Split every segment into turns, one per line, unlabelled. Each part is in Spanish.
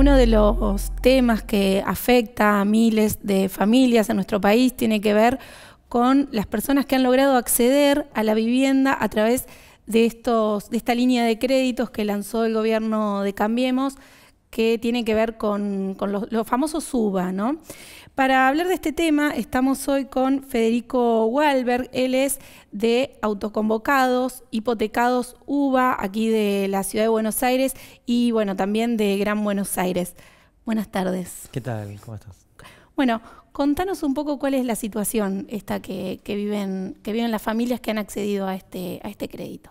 Uno de los temas que afecta a miles de familias en nuestro país tiene que ver con las personas que han logrado acceder a la vivienda a través de, estos, de esta línea de créditos que lanzó el gobierno de Cambiemos que tiene que ver con, los, famosos UVA, ¿no? Para hablar de este tema estamos hoy con Federico Walberg, él es de Autoconvocados, Hipotecados UBA, aquí de la ciudad de Buenos Aires y bueno, también de Gran Buenos Aires. Buenas tardes.
¿Qué tal? ¿Cómo estás?
Bueno, contanos un poco cuál es la situación esta que, viven, que viven las familias que han accedido a este, a este crédito.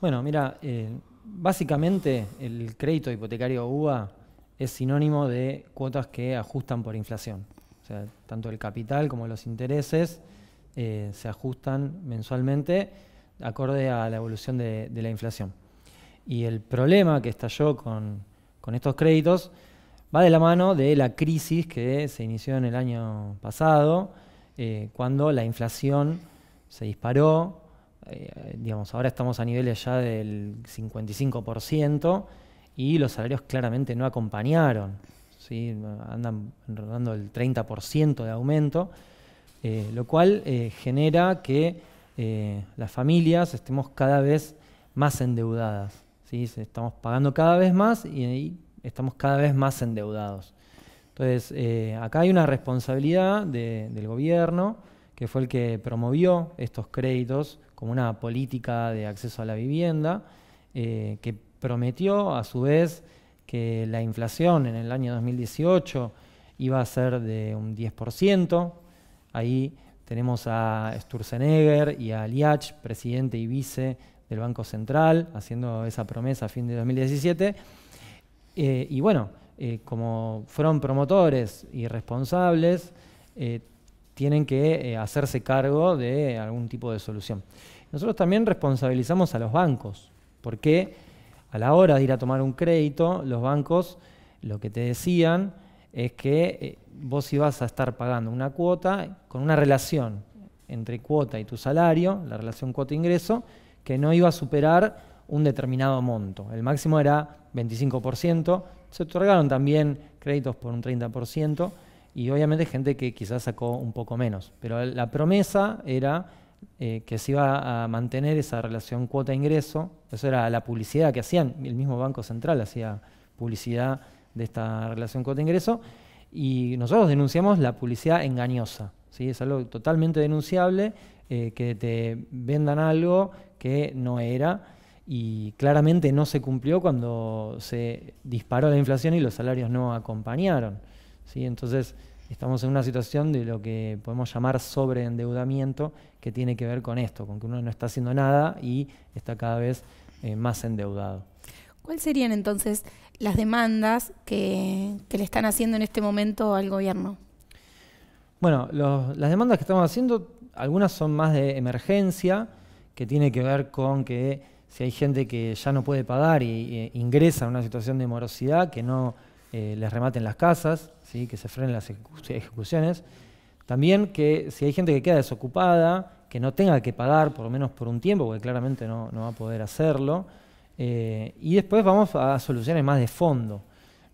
Bueno, mira, eh, Básicamente, el crédito hipotecario UBA es sinónimo de cuotas que ajustan por inflación. O sea, tanto el capital como los intereses eh, se ajustan mensualmente acorde a la evolución de, la inflación. Y el problema que estalló con, estos créditos va de la mano de la crisis que se inició en el año pasado, eh, cuando la inflación se disparó, eh, digamos, ahora estamos a niveles ya del 55% y los salarios claramente no acompañaron, ¿sí? andan rodando el 30% de aumento, eh, lo cual eh, genera que las familias estemos cada vez más endeudadas, estamos pagando cada vez más y, estamos cada vez más endeudados. Entonces, acá hay una responsabilidad del gobierno, que fue el que promovió estos créditos una política de acceso a la vivienda, eh, que prometió a su vez que la inflación en el año 2018 iba a ser de un 10%. Ahí tenemos a Sturzenegger y a Liach, presidente y vice del Banco Central, haciendo esa promesa a fin de 2017. Eh, y bueno, eh, como fueron promotores y responsables, tienen que hacerse cargo de algún tipo de solución nosotros también responsabilizamos a los bancos, porque a la hora de ir a tomar un crédito, los bancos lo que te decían es que eh, vos ibas a estar pagando una cuota con una relación entre cuota y tu salario, la relación cuota-ingreso, que no iba a superar un determinado monto. El máximo era 25%, se otorgaron también créditos por un 30% y obviamente gente que quizás sacó un poco menos, pero la promesa era eh, que se iba a mantener esa relación cuota-ingreso, eso era la publicidad que hacían, el mismo Banco Central hacía publicidad de esta relación cuota-ingreso, y nosotros denunciamos la publicidad engañosa, ¿sí? es algo totalmente denunciable, eh, que te vendan algo que no era, y claramente no se cumplió cuando se disparó la inflación y los salarios no acompañaron. ¿sí? Entonces, estamos en una situación de lo que podemos llamar sobreendeudamiento, que tiene que ver con esto, con que uno no está haciendo nada y está cada vez eh, más endeudado.
¿Cuáles serían entonces las demandas que, le están haciendo en este momento al gobierno?
Bueno, las demandas que estamos haciendo, algunas son más de emergencia, que tiene que ver con que si hay gente que ya no puede pagar y, e, ingresa a una situación de morosidad, que no eh, les rematen las casas, ¿sí? que se frenen las ejecuciones. También que si hay gente que queda desocupada, que no tenga que pagar por lo menos por un tiempo, porque claramente no, va a poder hacerlo. Eh, y después vamos a soluciones más de fondo.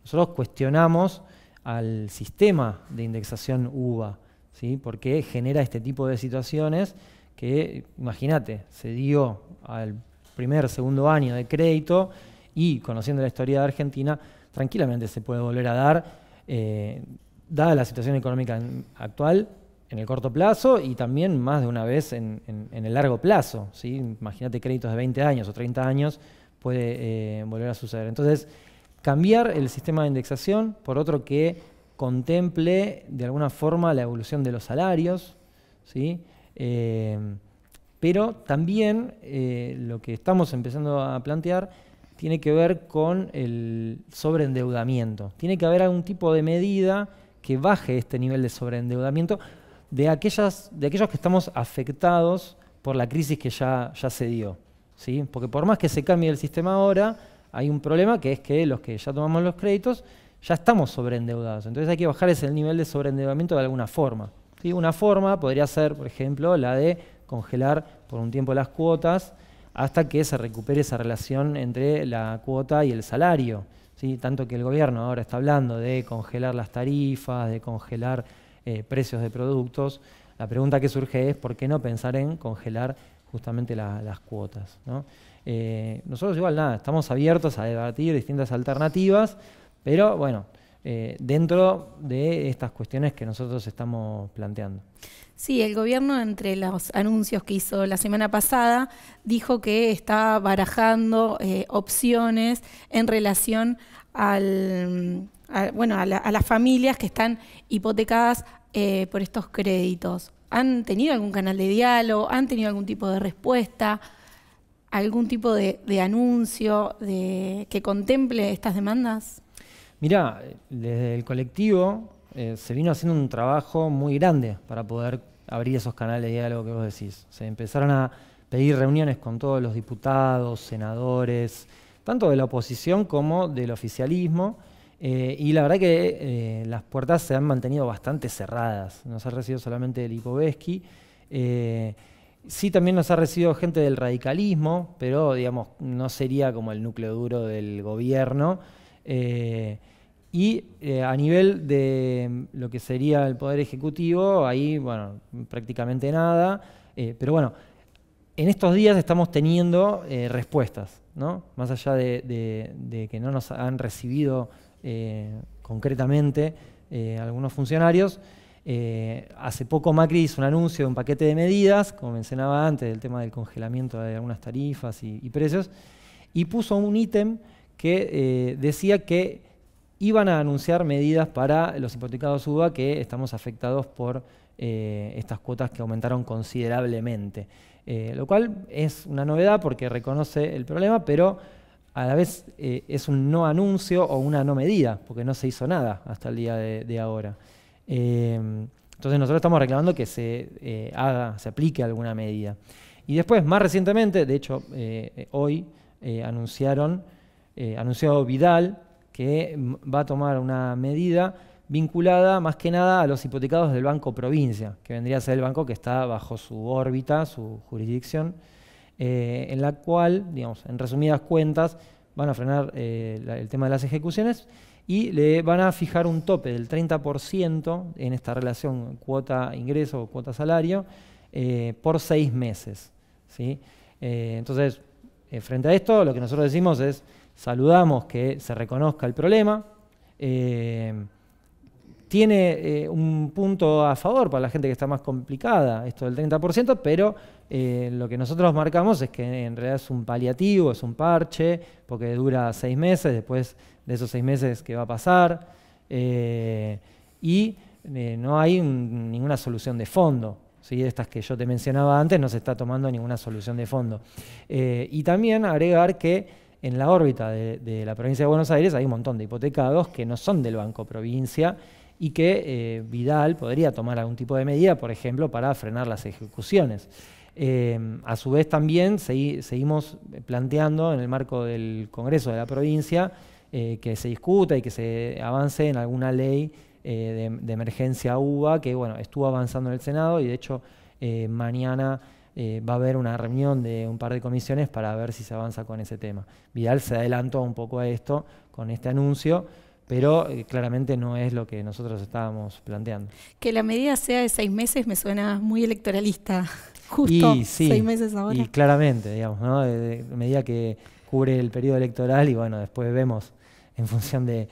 Nosotros cuestionamos al sistema de indexación UVA, ¿sí? porque genera este tipo de situaciones que, imagínate, se dio al primer, segundo año de crédito y conociendo la historia de Argentina, tranquilamente se puede volver a dar, eh, dada la situación económica actual en el corto plazo y también más de una vez en, el largo plazo. Imagínate créditos de 20 años o 30 años puede eh, volver a suceder. Entonces, cambiar el sistema de indexación por otro que contemple de alguna forma la evolución de los salarios, ¿sí? Eh, pero también lo que estamos empezando a plantear tiene que ver con el sobreendeudamiento. Tiene que haber algún tipo de medida que baje este nivel de sobreendeudamiento de, aquellas, de aquellos que estamos afectados por la crisis que ya, se dio. Porque por más que se cambie el sistema ahora, hay un problema que es que los que ya tomamos los créditos ya estamos sobreendeudados. Entonces hay que bajar ese nivel de sobreendeudamiento de alguna forma. ¿sí? Una forma podría ser, por ejemplo, la de congelar por un tiempo las cuotas hasta que se recupere esa relación entre la cuota y el salario. ¿sí? Tanto que el gobierno ahora está hablando de congelar las tarifas, de congelar eh, precios de productos. La pregunta que surge es por qué no pensar en congelar justamente las cuotas. ¿no? Eh, nosotros igual nada, estamos abiertos a debatir distintas alternativas, pero bueno, eh, dentro de estas cuestiones que nosotros estamos planteando.
Sí, el gobierno entre los anuncios que hizo la semana pasada dijo que está barajando eh, opciones en relación al, a, bueno, a, las familias que están hipotecadas eh, por estos créditos. ¿Han tenido algún canal de diálogo? ¿Han tenido algún tipo de respuesta? ¿Algún tipo de, anuncio de, que contemple estas demandas?
Mirá, desde el colectivo eh, se vino haciendo un trabajo muy grande para poder abrir esos canales de diálogo que vos decís. Se empezaron a pedir reuniones con todos los diputados, senadores, tanto de la oposición como del oficialismo. Eh, y la verdad que eh, las puertas se han mantenido bastante cerradas. Nos ha recibido solamente el sí, también nos ha recibido gente del radicalismo, pero digamos, no sería como el núcleo duro del gobierno. Y eh, a nivel de lo que sería el Poder Ejecutivo, ahí, bueno, prácticamente nada. Eh, pero bueno, en estos días estamos teniendo eh, respuestas, ¿no? Más allá de, que no nos han recibido concretamente algunos funcionarios. hace poco Macri hizo un anuncio de un paquete de medidas, como mencionaba antes, del tema del congelamiento de algunas tarifas y precios, y puso un ítem que decía que iban a anunciar medidas para los hipotecados UBA que estamos afectados por eh, estas cuotas que aumentaron considerablemente. Eh, lo cual es una novedad porque reconoce el problema, pero a la vez eh, es un no anuncio o una no medida, porque no se hizo nada hasta el día de, ahora. entonces nosotros estamos reclamando que se haga, se aplique alguna medida. Y después, más recientemente, de hecho, hoy anunciaron, anunció Vidal, que va a tomar una medida vinculada más que nada a los hipotecados del Banco Provincia, que vendría a ser el banco que está bajo su órbita, su jurisdicción, eh, en la cual, digamos, en resumidas cuentas, van a frenar eh, el tema de las ejecuciones y le van a fijar un tope del 30% en esta relación cuota-ingreso o cuota-salario eh, por seis meses. ¿sí? entonces, frente a esto, lo que nosotros decimos es saludamos que se reconozca el problema. Eh, tiene eh, un punto a favor para la gente que está más complicada, esto del 30%, pero eh, lo que nosotros marcamos es que en realidad es un paliativo, es un parche, porque dura seis meses, después de esos seis meses ¿qué va a pasar, y no hay ninguna solución de fondo. ¿sí? Estas que yo te mencionaba antes, no se está tomando ninguna solución de fondo. y también agregar que en la órbita de, la provincia de Buenos Aires hay un montón de hipotecados que no son del Banco Provincia y que eh, Vidal podría tomar algún tipo de medida, por ejemplo, para frenar las ejecuciones. Eh, a su vez también seguimos planteando en el marco del Congreso de la provincia eh, que se discuta y que se avance en alguna ley de, emergencia UBA, que bueno, estuvo avanzando en el Senado y de hecho mañana... Eh, va a haber una reunión de un par de comisiones para ver si se avanza con ese tema. Vidal se adelantó un poco a esto con este anuncio, pero eh, claramente no es lo que nosotros estábamos planteando.
Que la medida sea de seis meses me suena muy electoralista, justo y, seis meses ahora. Y
claramente, digamos, ¿no? medida que cubre el periodo electoral y bueno, después vemos en función de,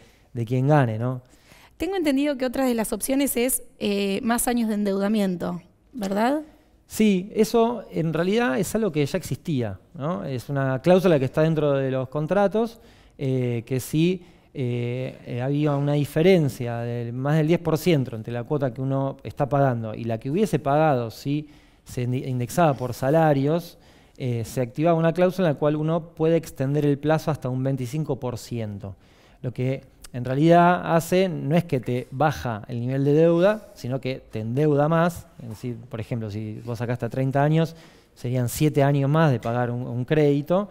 quién gane, ¿no?
Tengo entendido que otra de las opciones es eh, más años de endeudamiento, ¿verdad?
Sí, eso en realidad es algo que ya existía. ¿no? Es una cláusula que está dentro de los contratos, eh, que si eh, eh, había una diferencia de más del 10% entre la cuota que uno está pagando y la que hubiese pagado si se indexaba por salarios, se activaba una cláusula en la cual uno puede extender el plazo hasta un 25%, lo que en realidad hace no es que te baja el nivel de deuda, sino que te endeuda más. Es decir, por ejemplo, si vos sacaste hasta 30 años, serían 7 años más de pagar un, crédito,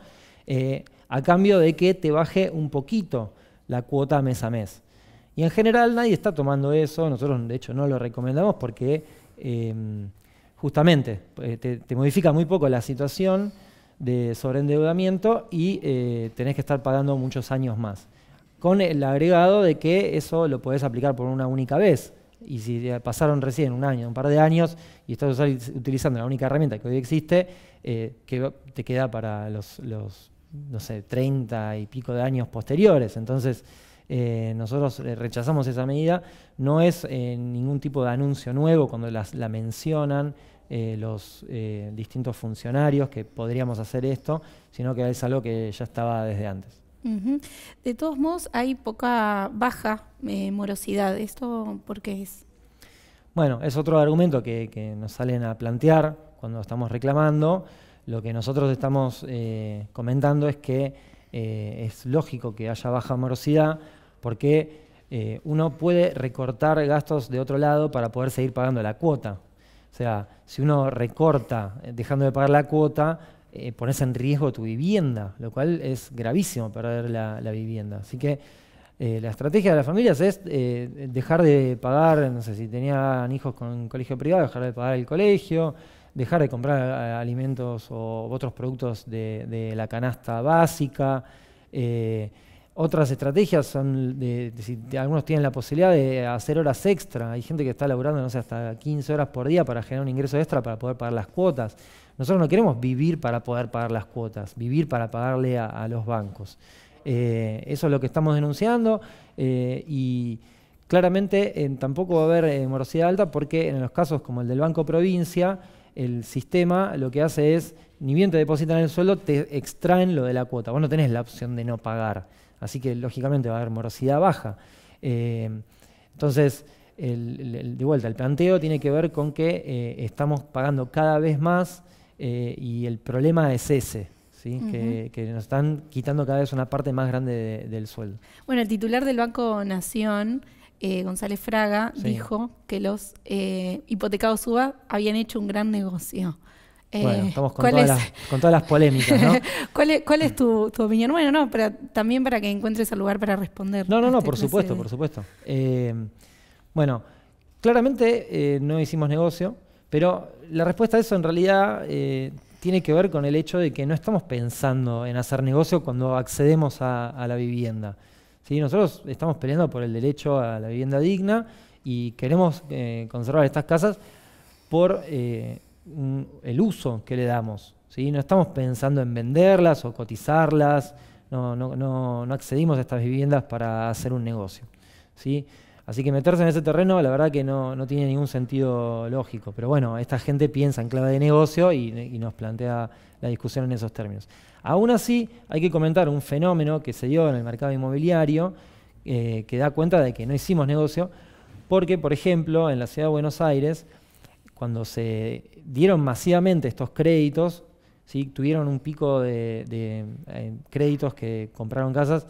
eh, a cambio de que te baje un poquito la cuota mes a mes. Y en general nadie está tomando eso, nosotros de hecho no lo recomendamos porque em, justamente eh, te, modifica muy poco la situación de sobreendeudamiento y eh, tenés que estar pagando muchos años más con el agregado de que eso lo podés aplicar por una única vez. Y si pasaron recién un año, un par de años, y estás utilizando la única herramienta que hoy existe, eh, que te queda para los, no sé, 30 y pico de años posteriores. Entonces, eh, nosotros eh, rechazamos esa medida. No es ningún tipo de anuncio nuevo cuando las, la mencionan los distintos funcionarios que podríamos hacer esto, sino que es algo que ya estaba desde antes.
De todos modos, hay poca baja eh, morosidad. ¿Esto por qué es?
Bueno, es otro argumento que, nos salen a plantear cuando estamos reclamando. Lo que nosotros estamos eh, comentando es que eh, es lógico que haya baja morosidad porque uno puede recortar gastos de otro lado para poder seguir pagando la cuota. O sea, si uno recorta dejando de pagar la cuota, eh, pones en riesgo tu vivienda, lo cual es gravísimo perder la, la vivienda. Así que eh, la estrategia de las familias es eh, dejar de pagar, no sé, si tenían hijos con colegio privado, dejar de pagar el colegio, dejar de comprar alimentos o otros productos de, la canasta básica. Otras estrategias son, de, algunos tienen la posibilidad de hacer horas extra. Hay gente que está laburando, no sé, hasta 15 horas por día para generar un ingreso extra para poder pagar las cuotas. Nosotros no queremos vivir para poder pagar las cuotas, vivir para pagarle a, los bancos. Eh, eso es lo que estamos denunciando eh, y claramente eh, tampoco va a haber morosidad alta porque en los casos como el del Banco Provincia, el sistema lo que hace es, ni bien te depositan el sueldo, te extraen lo de la cuota. Vos no tenés la opción de no pagar. Así que lógicamente va a haber morosidad baja. entonces, de vuelta, el planteo tiene que ver con que estamos pagando cada vez más eh, y el problema es ese. ¿sí? que, nos están quitando cada vez una parte más grande del sueldo.
Bueno, el titular del Banco Nación, eh, González Fraga, dijo que los eh, hipotecados UBA habían hecho un gran negocio. Bueno, estamos con todas, las, polémicas, ¿no? ¿Cuál es, tu, opinión? Bueno, no, también para que encuentres el lugar para responder. No, no, no, este por supuesto, por
supuesto. bueno, claramente no hicimos negocio. Pero la respuesta a eso en realidad eh, tiene que ver con el hecho de que no estamos pensando en hacer negocio cuando accedemos a, la vivienda. ¿Sí? Nosotros estamos peleando por el derecho a la vivienda digna y queremos eh, conservar estas casas por eh, el uso que le damos. ¿sí? No estamos pensando en venderlas o cotizarlas, no, no, no accedimos a estas viviendas para hacer un negocio. ¿sí? Así que meterse en ese terreno, la verdad que no, tiene ningún sentido lógico. Pero bueno, esta gente piensa en clave de negocio y, nos plantea la discusión en esos términos. Aún así, hay que comentar un fenómeno que se dio en el mercado inmobiliario eh, que da cuenta de que no hicimos negocio, porque, por ejemplo, en la ciudad de Buenos Aires, cuando se dieron masivamente estos créditos, ¿sí? tuvieron un pico de, eh, créditos que compraron casas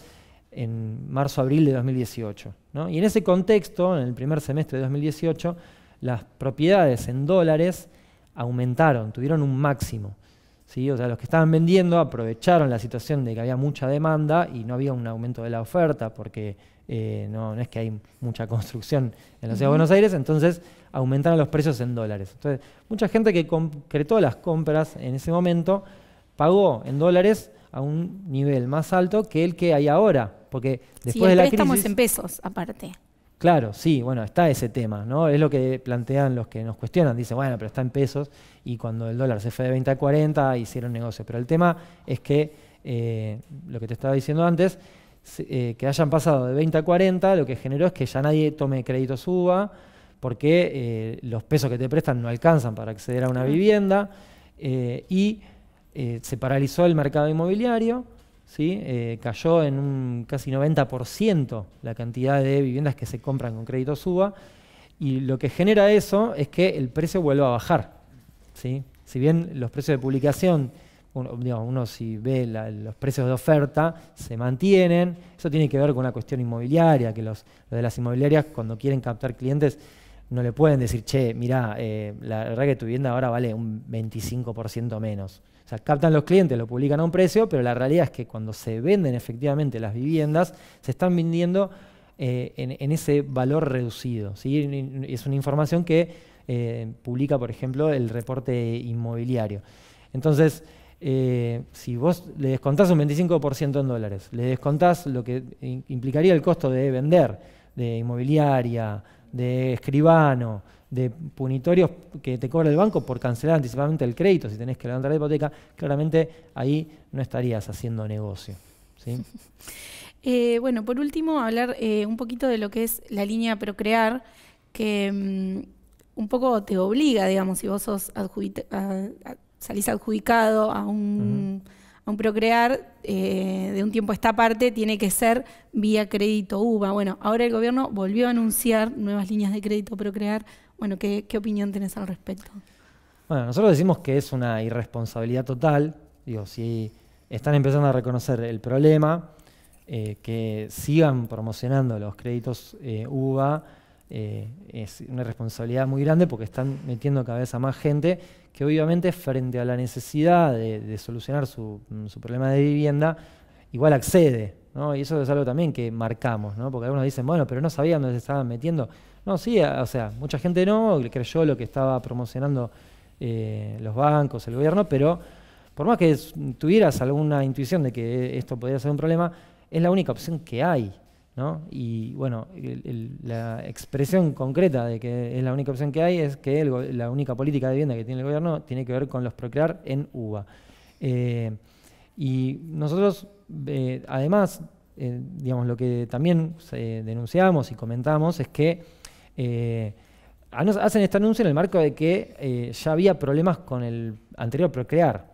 en marzo-abril de 2018. Y en ese contexto, en el primer semestre de 2018, las propiedades en dólares aumentaron, tuvieron un máximo. O sea, los que estaban vendiendo aprovecharon la situación de que había mucha demanda y no había un aumento de la oferta, porque eh, no, es que hay mucha construcción en la ciudad de Buenos Aires, entonces aumentaron los precios en dólares. Entonces, mucha gente que concretó las compras en ese momento pagó en dólares a un nivel más alto que el que hay ahora porque después de la crisis,
en pesos, aparte.
Claro, sí, bueno, está ese tema, ¿no? Es lo que plantean los que nos cuestionan. Dicen, bueno, pero está en pesos y cuando el dólar se fue de 20 a 40 hicieron negocios. Pero el tema es que, eh, lo que te estaba diciendo antes, eh, que hayan pasado de 20 a 40, lo que generó es que ya nadie tome crédito suba, porque eh, los pesos que te prestan no alcanzan para acceder a una vivienda y se paralizó el mercado inmobiliario ¿sí? Eh, cayó en un casi 90% la cantidad de viviendas que se compran con crédito suba, y lo que genera eso es que el precio vuelva a bajar. ¿sí? Si bien los precios de publicación, uno, uno si ve los precios de oferta, se mantienen, eso tiene que ver con una cuestión inmobiliaria, que los, de las inmobiliarias cuando quieren captar clientes no le pueden decir, che, mira eh, la verdad que tu vivienda ahora vale un 25% menos. O sea, captan los clientes, lo publican a un precio, pero la realidad es que cuando se venden efectivamente las viviendas, se están vendiendo eh, en, ese valor reducido. ¿sí? Es una información que eh, publica, por ejemplo, el reporte inmobiliario. Entonces, eh, si vos le descontás un 25% en dólares, le descontás lo que implicaría el costo de vender, de inmobiliaria, de escribano, de punitorios que te cobra el banco por cancelar anticipadamente el crédito si tenés que levantar la hipoteca, claramente ahí no estarías haciendo negocio.
Eh, bueno, por último, hablar eh, un poquito de lo que es la línea Procrear, que mm, un poco te obliga, digamos, si vos sos salís adjudicado a un, Procrear, eh, de un tiempo a esta parte tiene que ser vía crédito UBA. Bueno, ahora el gobierno volvió a anunciar nuevas líneas de crédito Procrear bueno, ¿qué, opinión tienes al respecto?
Bueno, nosotros decimos que es una irresponsabilidad total. Digo, si están empezando a reconocer el problema, eh, que sigan promocionando los créditos eh, UBA, eh, es una responsabilidad muy grande porque están metiendo cada vez a más gente que obviamente frente a la necesidad de, solucionar su, problema de vivienda, igual accede. Y eso es algo también que marcamos, ¿no? porque algunos dicen, bueno, pero no sabían dónde se estaban metiendo. No, sí, o sea, mucha gente no, creyó lo que estaba promocionando eh, los bancos, el gobierno, pero por más que tuvieras alguna intuición de que esto podría ser un problema, es la única opción que hay. Y bueno, la expresión concreta de que es la única opción que hay es que la única política de vivienda que tiene el gobierno tiene que ver con los procrear en UBA. Eh, y nosotros, eh, además, digamos, lo que también denunciamos y comentamos es que eh, ah, hacen este anuncio en el marco de que eh, ya había problemas con el anterior Procrear,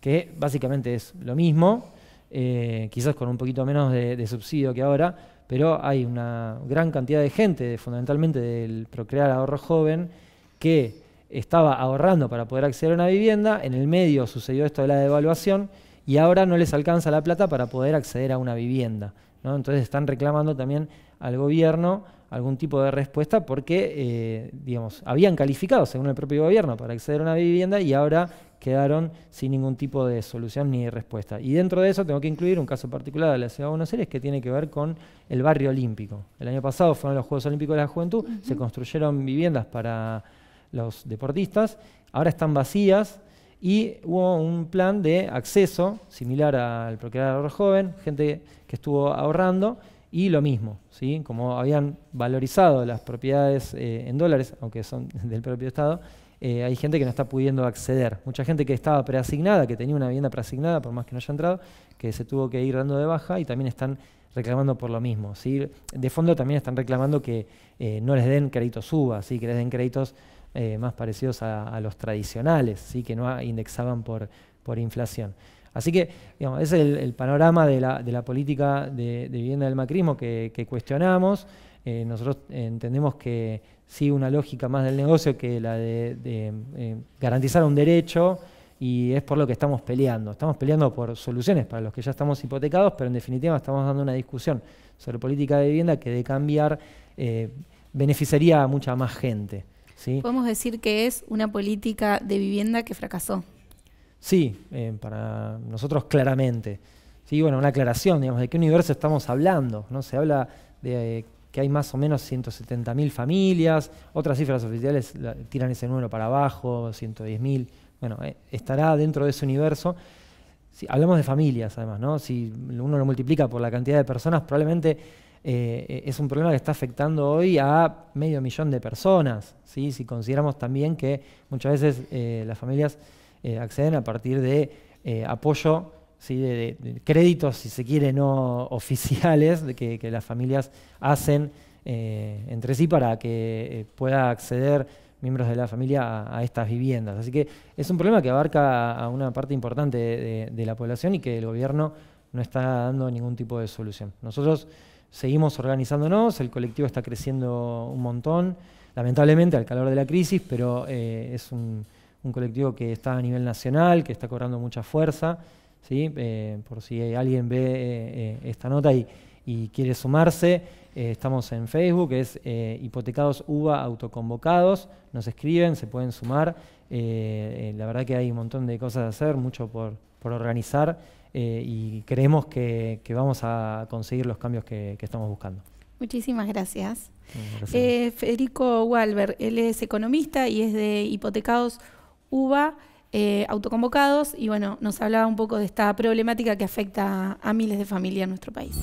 que básicamente es lo mismo, eh, quizás con un poquito menos de, subsidio que ahora, pero hay una gran cantidad de gente, fundamentalmente del Procrear Ahorro Joven, que estaba ahorrando para poder acceder a una vivienda, en el medio sucedió esto de la devaluación y ahora no les alcanza la plata para poder acceder a una vivienda. ¿no? Entonces están reclamando también al gobierno algún tipo de respuesta porque, eh, digamos, habían calificado, según el propio gobierno, para acceder a una vivienda y ahora quedaron sin ningún tipo de solución ni respuesta. Y dentro de eso tengo que incluir un caso particular de la Ciudad de Buenos Aires que tiene que ver con el barrio olímpico. El año pasado fueron los Juegos Olímpicos de la Juventud, se construyeron viviendas para los deportistas, ahora están vacías, y hubo un plan de acceso similar al Procrear Joven, gente que estuvo ahorrando y lo mismo, ¿sí? como habían valorizado las propiedades eh, en dólares, aunque son del propio Estado, eh, hay gente que no está pudiendo acceder. Mucha gente que estaba preasignada, que tenía una vivienda preasignada, por más que no haya entrado, que se tuvo que ir dando de baja y también están reclamando por lo mismo. ¿sí? De fondo también están reclamando que eh, no les den créditos UBA, ¿sí? que les den créditos más parecidos a, los tradicionales, ¿sí? que no indexaban por, por inflación. Así que ese es el, panorama de la, política de, vivienda del macrismo que, cuestionamos. Eh, nosotros entendemos que sigue una lógica más del negocio que la de, eh, garantizar un derecho y es por lo que estamos peleando. Estamos peleando por soluciones para los que ya estamos hipotecados, pero en definitiva estamos dando una discusión sobre política de vivienda que de cambiar eh, beneficiaría a mucha más gente.
Podemos decir que es una política de vivienda que fracasó.
Sí, eh, para nosotros claramente. Sí, bueno, una aclaración, digamos, de qué universo estamos hablando. ¿no? Se habla de que hay más o menos 170.000 familias, otras cifras oficiales tiran ese número para abajo, 110.000. Bueno, eh, estará dentro de ese universo. Si, hablamos de familias, además, ¿no? Si uno lo multiplica por la cantidad de personas, probablemente eh, es un problema que está afectando hoy a medio millón de personas. ¿sí? Si consideramos también que muchas veces las familias eh, acceden a partir de eh, apoyo, ¿sí? de, créditos, si se quiere, no oficiales, de que, las familias hacen eh, entre sí para que pueda acceder miembros de la familia a, estas viviendas. Así que es un problema que abarca a, una parte importante de, la población y que el gobierno no está dando ningún tipo de solución. Nosotros seguimos organizándonos, el colectivo está creciendo un montón, lamentablemente al calor de la crisis, pero es un, un colectivo que está a nivel nacional, que está cobrando mucha fuerza, ¿sí? Eh, por si alguien ve eh, eh, esta nota y, quiere sumarse, estamos en Facebook, es Hipotecados Uva Autoconvocados, nos escriben, se pueden sumar, la verdad que hay un montón de cosas a hacer, mucho por, organizar y creemos que, vamos a conseguir los cambios que, estamos buscando.
Muchísimas gracias. Federico Walver, él es economista y es de Hipotecados UBA, eh, autoconvocados, y bueno, nos hablaba un poco de esta problemática que afecta a miles de familias en nuestro país.